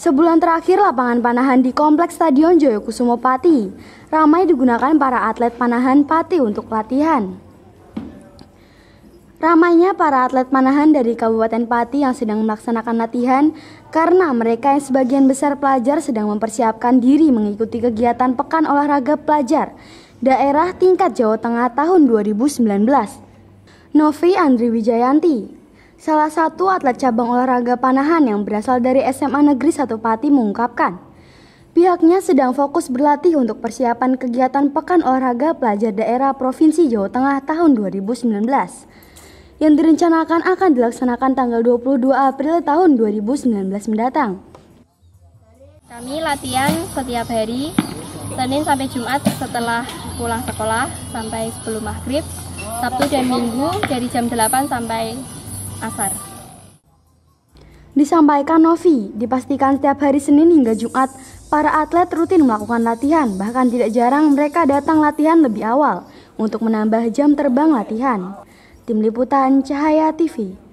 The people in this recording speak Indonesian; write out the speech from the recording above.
Sebulan terakhir lapangan panahan di Kompleks Stadion Joyokusumo Pati ramai digunakan para atlet panahan Pati untuk latihan. Ramainya para atlet panahan dari Kabupaten Pati yang sedang melaksanakan latihan karena mereka yang sebagian besar pelajar sedang mempersiapkan diri mengikuti kegiatan Pekan Olahraga Pelajar Daerah Tingkat Jawa Tengah tahun 2019. Novi Andri Wijayanti, Salah satu atlet cabang olahraga panahan yang berasal dari SMA Negeri Satu Pati mengungkapkan, pihaknya sedang fokus berlatih untuk persiapan kegiatan Pekan Olahraga Pelajar Daerah Provinsi Jawa Tengah tahun 2019 yang direncanakan akan dilaksanakan tanggal 22 April tahun 2019 mendatang. Kami latihan setiap hari, Senin sampai Jumat setelah pulang sekolah sampai sebelum maghrib, Sabtu dan Minggu dari jam 8 sampai asar. Disampaikan Novi, dipastikan setiap hari Senin hingga Jumat, para atlet rutin melakukan latihan, bahkan tidak jarang mereka datang latihan lebih awal untuk menambah jam terbang latihan. Tim Liputan Cahaya TV